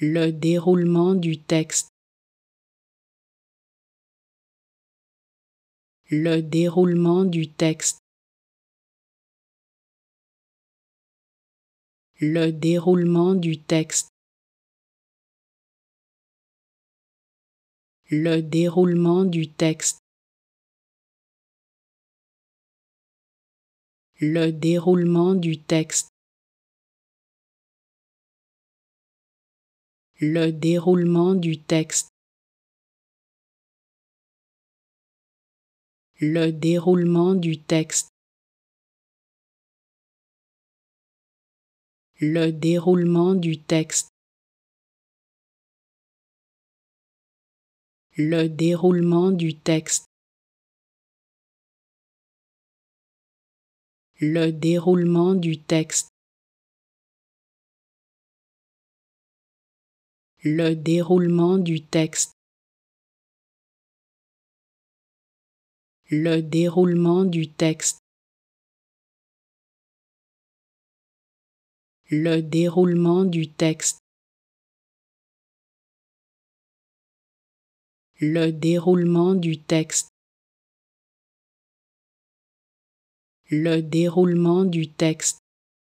le déroulement du texte. Le déroulement du texte. Le déroulement du texte. Le déroulement du texte. Le déroulement du texte. le déroulement du texte. Le déroulement du texte. Le déroulement du texte. Le déroulement du texte. Le déroulement du texte. le déroulement du texte. Le déroulement du texte. Le déroulement du texte. Le déroulement du texte. Le déroulement du texte.